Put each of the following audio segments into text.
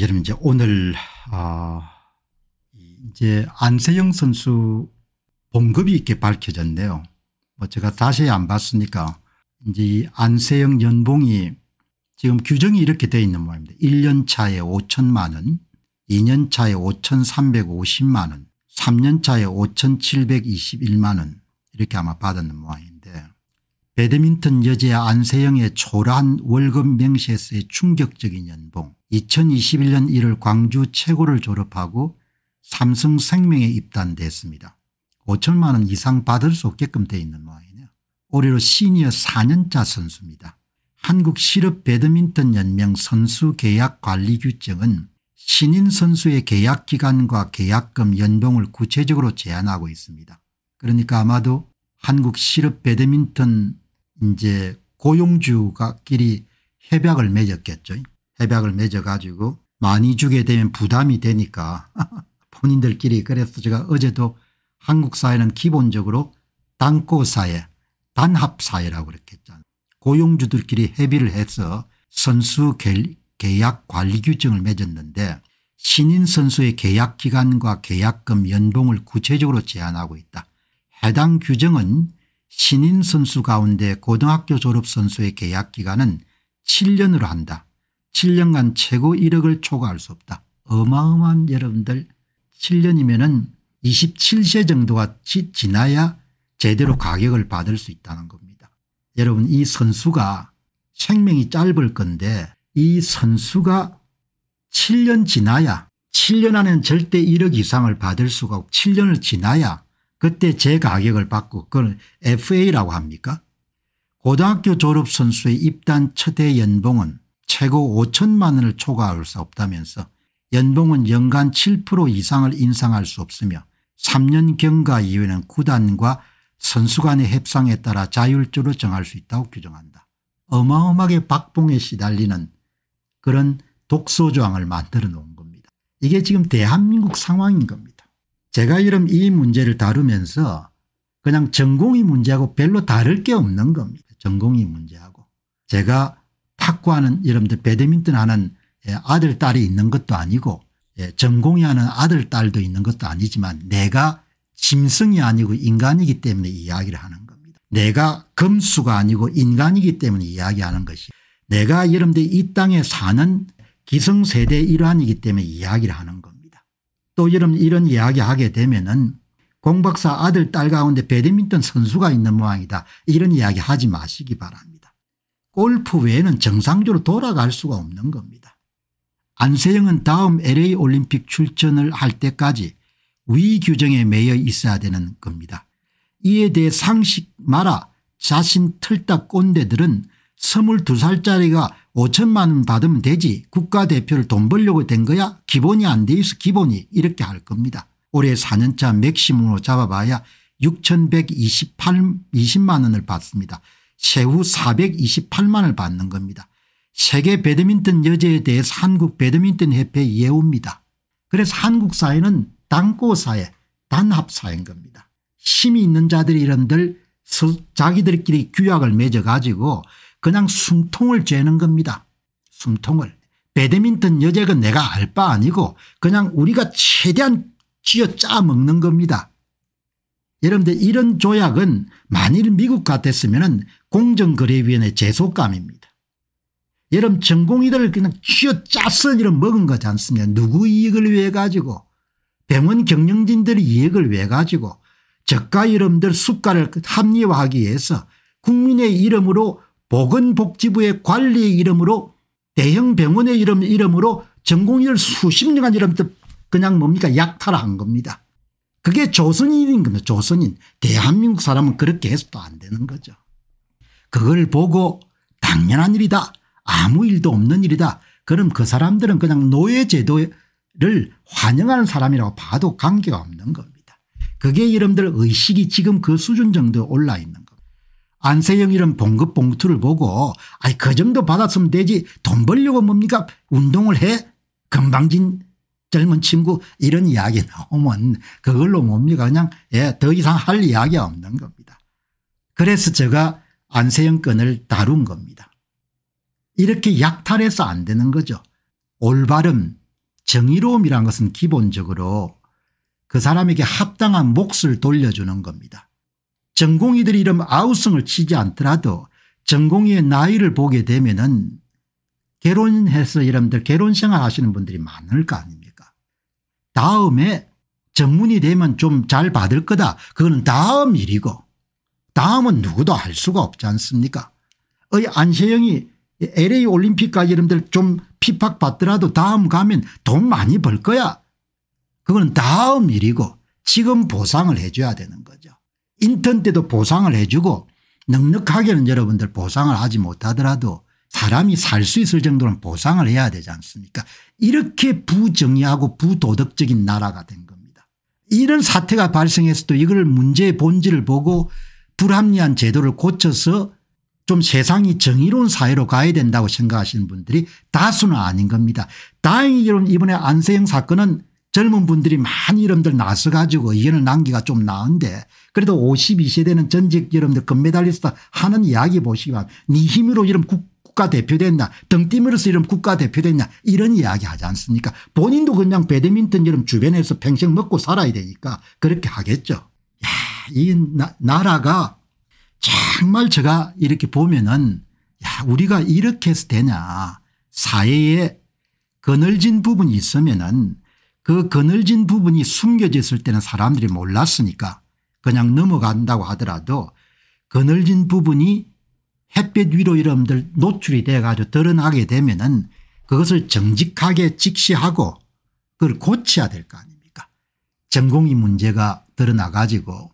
여러분 이제 오늘 아 이제 안세영 선수 봉급이 이렇게 밝혀졌네요. 뭐 제가 다시 안 봤으니까 이제 안세영 연봉이 지금 규정이 이렇게 돼 있는 모양입니다. 1년 차에 5천만 원, 2년 차에 5,350만 원, 3년 차에 5,721만 원 이렇게 아마 받았는 모양인데 배드민턴 여제 안세영의 초라한 월급 명시에서의 충격적인 연봉 2021년 1월 광주 최고를 졸업하고 삼성생명에 입단됐습니다. 5천만 원 이상 받을 수 없게끔 돼 있는 모양이네요. 올해로 시니어 4년차 선수입니다. 한국 실업 배드민턴 연맹 선수 계약 관리 규정은 신인 선수의 계약 기간과 계약금 연봉을 구체적으로 제한하고 있습니다. 그러니까 아마도 한국 실업 배드민턴 이제 고용주가끼리 협약을 맺었겠죠. 협약을 맺어가지고 많이 주게 되면 부담이 되니까 본인들끼리 그래서 제가 어제도 한국 사회는 기본적으로 단고 사회 단합 사회라고 그랬겠 했잖아요. 고용주들끼리 협의를 해서 선수 계약 관리 규정을 맺었는데 신인 선수의 계약 기간과 계약금 연봉을 구체적으로 제한하고 있다. 해당 규정은 신인 선수 가운데 고등학교 졸업 선수의 계약 기간은 7년으로 한다. 7년간 최고 1억을 초과할 수 없다. 어마어마한 여러분들 7년이면 은 27세 정도가 지나야 제대로 가격을 받을 수 있다는 겁니다. 여러분 이 선수가 생명이 짧을 건데 이 선수가 7년 지나야 7년 안에는 절대 1억 이상을 받을 수가 없고 7년을 지나야 그때 제 가격을 받고 그걸 FA라고 합니까 고등학교 졸업 선수의 입단 첫해 연봉은 최고 5천만 원을 초과할 수 없다면서 연봉은 연간 7% 이상을 인상할 수 없으며 3년 경과 이후에는 구단과 선수 간의 협상에 따라 자율적으로 정할 수 있다고 규정한다. 어마어마하게 박봉에 시달리는 그런 독소조항을 만들어 놓은 겁니다. 이게 지금 대한민국 상황인 겁니다. 제가 이런 이 문제를 다루면서 그냥 전공이 문제하고 별로 다를 게 없는 겁니다. 전공이 문제하고. 제가 탁구하는 여러분들 배드민턴 하는 예, 아들 딸이 있는 것도 아니고 예, 전공이 하는 아들 딸도 있는 것도 아니지만 내가 짐승이 아니고 인간이기 때문에 이야기를 하는 겁니다. 내가 금수가 아니고 인간이기 때문에 이야기하는 것이 내가 여러분들 이 땅에 사는 기성세대 일환이기 때문에 이야기를 하는 겁니다. 또 여러분 이런 이야기하게 되면은 공박사 아들 딸 가운데 배드민턴 선수가 있는 모양이다 이런 이야기 하지 마시기 바랍니다. 골프 외에는 정상적으로 돌아갈 수가 없는 겁니다. 안세영은 다음 LA 올림픽 출전을 할 때까지 위 규정에 매여 있어야 되는 겁니다. 이에 대해 상식 말아 자신 틀딱 꼰대들은 22살짜리가 5천만 원 받으면 되지 국가대표를 돈 벌려고 된 거야 기본이 안 돼 있어 기본이 이렇게 할 겁니다. 올해 4년차 맥시멈으로 잡아봐야 6128만 2 0 원을 받습니다. 세후 428만을 받는 겁니다. 세계 배드민턴 여제에 대해서 한국 배드민턴 협회 예우입니다. 그래서 한국 사회는 단고 사회 단합 사회인 겁니다. 힘이 있는 자들이 이런들 자기들끼리 규약을 맺어 가지고 그냥 숨통을 재는 겁니다. 숨통을. 배드민턴 여제가 내가 알 바 아니고 그냥 우리가 최대한 쥐어 짜 먹는 겁니다. 여러분들 이런 조약은 만일 미국 같았으면 공정거래위원회 재소감입니다. 여러분 전공의들 그냥 쥐어짜서 이런 먹은 거지 않습니까 누구 이익을 위해 가지고 병원 경영진들 이익을 위해 가지고 저가 이름들 수가를 합리화하기 위해서 국민의 이름으로 보건복지부의 관리의 이름으로 대형 병원의 이름, 이름으로 전공의를 수십 년간 이름 그냥 뭡니까 약탈한 겁니다. 그게 조선인인 겁니다. 조선인. 대한민국 사람은 그렇게 해서도 안 되는 거죠. 그걸 보고 당연한 일이다. 아무 일도 없는 일이다. 그럼 그 사람들은 그냥 노예 제도를 환영하는 사람이라고 봐도 관계가 없는 겁니다. 그게 이름들 의식이 지금 그 수준 정도에 올라 있는 겁니다. 안세영 이런 봉급 봉투를 보고 아니 그 정도 받았으면 되지 돈 벌려고 뭡니까 운동을 해? 건방진 젊은 친구 이런 이야기 나오면 그걸로 뭡니까 그냥 예, 더 이상 할 이야기가 없는 겁니다. 그래서 제가 안세영 건을 다룬 겁니다. 이렇게 약탈해서 안 되는 거죠. 올바름 정의로움이란 것은 기본적으로 그 사람에게 합당한 몫을 돌려주는 겁니다. 전공의들이 이런 아우성을 치지 않더라도 전공의의 나이를 보게 되면 은 결혼해서 여러분들 결혼 생활 하시는 분들이 많을 거 아닙니까 다음에 전문이 되면 좀 잘 받을 거다. 그거는 다음 일이고 다음은 누구도 할 수가 없지 않습니까 의 안세영이 LA 올림픽까지 여러분들 좀 핍박받더라도 다음 가면 돈 많이 벌 거야. 그건 다음 일이고 지금 보상을 해 줘야 되는 거죠. 인턴 때도 보상을 해 주고 넉넉하게는 여러분들 보상을 하지 못하더라도 사람이 살 수 있을 정도는 보상을 해야 되지 않습니까 이렇게 부정의하고 부도덕적인 나라가 된 겁니다. 이런 사태가 발생해서도 이걸 문제의 본질을 보고 불합리한 제도를 고쳐서 좀 세상이 정의로운 사회로 가야 된다고 생각하시는 분들이 다수는 아닌 겁니다. 다행히 이번에 안세영 사건은 젊은 분들이 많이 여러분들 나서 가지고 의견을 남기가 좀 나은데 그래도 52세대는 전직 여러분들 금메달리스트 하는 이야기 보시기 바랍니다. 네 힘으로 이런 국 국가대표 됐나 등띠으로서 이런 국가대표 됐냐 이런 이야기 하지 않습니까 본인도 그냥 배드민턴 처럼 주변에서 평생 먹고 살아야 되니까 그렇게 하겠죠. 야, 이 나, 나라가 정말 제가 이렇게 보면은 야 우리가 이렇게 해서 되냐 사회에 거늘진 부분이 있으면은 그 거늘진 부분이 숨겨져 있을 때는 사람들이 몰랐으니까 그냥 넘어간다고 하더라도 거늘진 부분이 햇빛 위로 여러분들 노출이 돼가지고 드러나게 되면은 그것을 정직하게 직시하고 그걸 고쳐야 될 거 아닙니까 전공이 문제가 드러나 가지고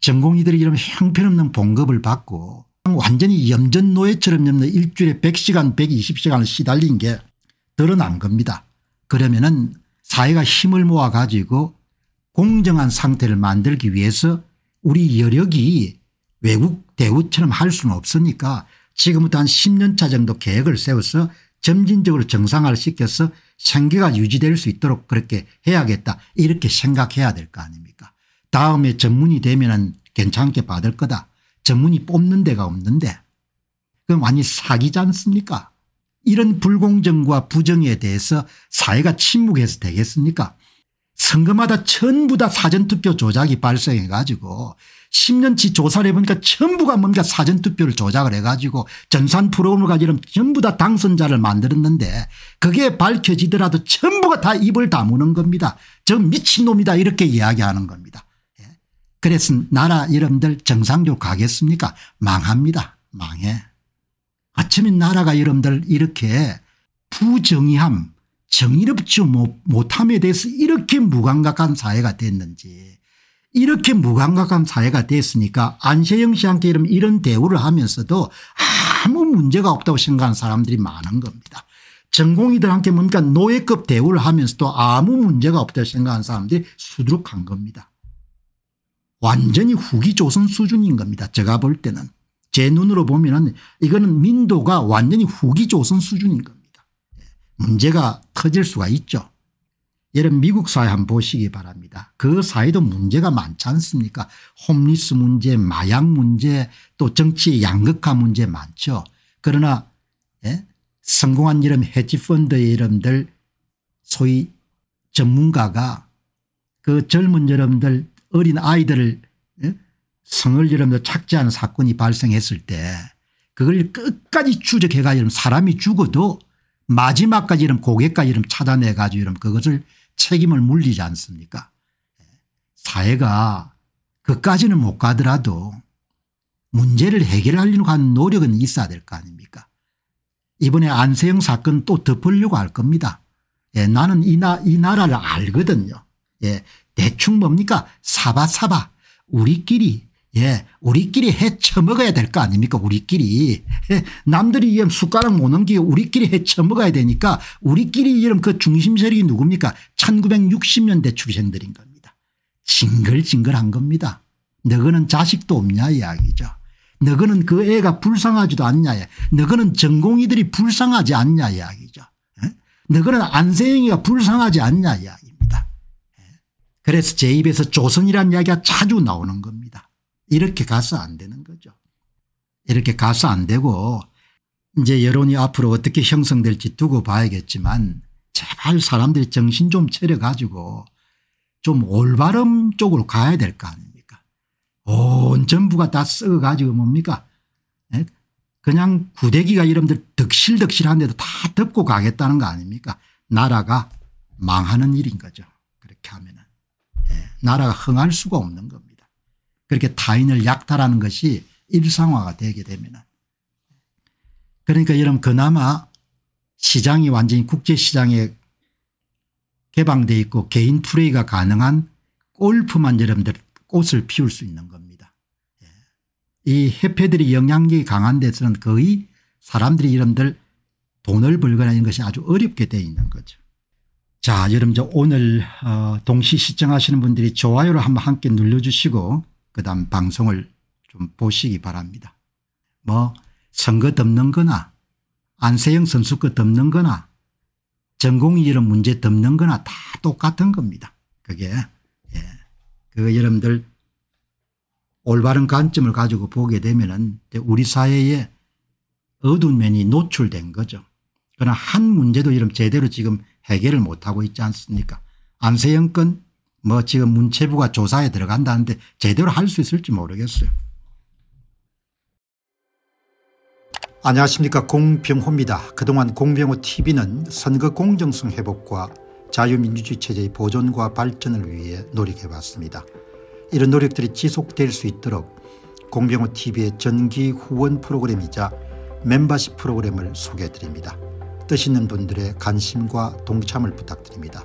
전공이들이 이런 형편없는 봉급을 받고 완전히 염전 노예처럼 염는 일주일에 100시간 120시간을 시달린 게 드러난 겁니다. 그러면은 사회가 힘을 모아 가지고 공정한 상태를 만들기 위해서 우리 여력이 외국 대우처럼 할 수는 없으니까 지금부터 한 10년 차 정도 계획을 세워서 점진적으로 정상화를 시켜서 생계가 유지될 수 있도록 그렇게 해야겠다 이렇게 생각해야 될 거 아닙니까 다음에 전문이 되면 은 괜찮게 받을 거다 전문이 뽑는 데가 없는데 그럼 많이 사기지 않습니까 이런 불공정과 부정에 대해서 사회가 침묵해서 되겠습니까 선거마다 전부 다 사전투표 조작이 발생해 가지고 10년치 조사를 해보니까 전부가 뭡니까 사전투표를 조작을 해가지고 전산 프로그램을 가지고 전부 다 당선자를 만들었는데 그게 밝혀지더라도 전부가 다 입을 다무는 겁니다. 저 미친놈이다 이렇게 이야기하는 겁니다. 예. 그래서 나라 여러분들 정상적으로 가겠습니까 망합니다. 망해. 어쩌면 나라가 여러분들 이렇게 부정의함 정의롭지 못함에 대해서 이렇게 무감각한 사회가 됐는지 이렇게 무감각한 사회가 됐으니까 안세영 씨한테 이런, 이런 대우를 하면서도 아무 문제가 없다고 생각하는 사람들이 많은 겁니다. 전공의들한테 뭡니까 노예급 대우를 하면서도 아무 문제가 없다고 생각하는 사람들이 수두룩한 겁니다. 완전히 후기 조선 수준인 겁니다. 제가 볼 때는. 제 눈으로 보면 이거는 민도가 완전히 후기 조선 수준인 겁니다. 예. 문제가 커질 수가 있죠. 여러분 미국 사회 한번 보시기 바랍니다. 그 사회도 문제가 많지 않습니까 홈리스 문제 마약 문제 또 정치 양극화 문제 많죠. 그러나 예? 성공한 이름 헤지펀드의 이름들 소위 전문가가 그 젊은 여러분들 어린 아이들을 예? 성을 여러분들 착지하는 사건이 발생했을 때 그걸 끝까지 추적해가 여러분 사람이 죽어도 마지막까지 이런 고객까지 이런 차단해 가지고 이런 그것을 책임을 물리지 않습니까 사회가 그까지는 못 가더라도 문제를 해결하려고 하는 노력은 있어야 될 거 아닙니까 이번에 안세영 사건 또 덮으려고 할 겁니다. 예, 나는 이, 나, 이 나라를 알거든요. 예, 대충 뭡니까 사바사바 우리끼리 예, 우리끼리 헤쳐먹어야 될 거 아닙니까 우리끼리. 예, 남들이 이름 숟가락 못 넘기고 우리끼리 헤쳐먹어야 되니까 우리끼리 이름 그 중심세력이 누굽니까 1960년대 출생들인 겁니다. 징글징글한 겁니다. 너거는 자식도 없냐 이야기죠. 너거는 그 애가 불쌍하지도 않냐 예. 너거는 전공이들이 불쌍하지 않냐 이야기죠. 예? 너거는 안세영이가 불쌍하지 않냐 이야기입니다. 예? 그래서 제 입에서 조선이란 이야기가 자주 나오는 겁니다. 이렇게 가서 안 되는 거죠. 이렇게 가서 안 되고 이제 여론이 앞으로 어떻게 형성될지 두고 봐야겠지만 제발 사람들이 정신 좀 차려 가지고 좀 올바른 쪽으로 가야 될 거 아닙니까 온 전부가 다 썩어 가지고 뭡니까 예? 그냥 구대기가 이름들 득실득실한데도 다 덮고 가겠다는 거 아닙니까 나라가 망하는 일인 거죠 그렇게 하면은 예, 나라가 흥할 수가 없는 겁니다. 그렇게 타인을 약탈하는 것이 일상화가 되게 됩니다. 그러니까 여러분 그나마 시장이 완전히 국제시장에 개방되어 있고 개인 플레이가 가능한 골프만 여러분들 꽃을 피울 수 있는 겁니다. 예. 이 해패들이 영향력이 강한 데서는 거의 사람들이 여러분들 돈을 벌거나 이런 것이 아주 어렵게 되어 있는 거죠. 자 여러분 저 오늘 어, 동시 시청하시는 분들이 좋아요를 한번 함께 눌러주시고 그 다음 방송을 좀 보시기 바랍니다. 뭐 선거 덮는 거나 안세영 선수 거 덮는 거나 전공이 이런 문제 덮는 거나 다 똑같은 겁니다. 그게 예. 그 여러분들 올바른 관점을 가지고 보게 되면 은 우리 사회에 어두운 면이 노출된 거죠. 그러나 한 문제도 이런 제대로 지금 해결을 못하고 있지 않습니까 안세영 건뭐 지금 문체부가 조사에 들어간다는데 제대로 할 수 있을지 모르겠어요. 안녕하십니까 공병호입니다. 그동안 공병호 tv는 선거 공정성 회복과 자유민주주의 체제의 보존과 발전을 위해 노력해왔습니다. 이런 노력들이 지속될 수 있도록 공병호 tv의 전기 후원 프로그램이자 멤버십 프로그램을 소개해드립니다. 뜻 있는 분들의 관심과 동참을 부탁드립니다.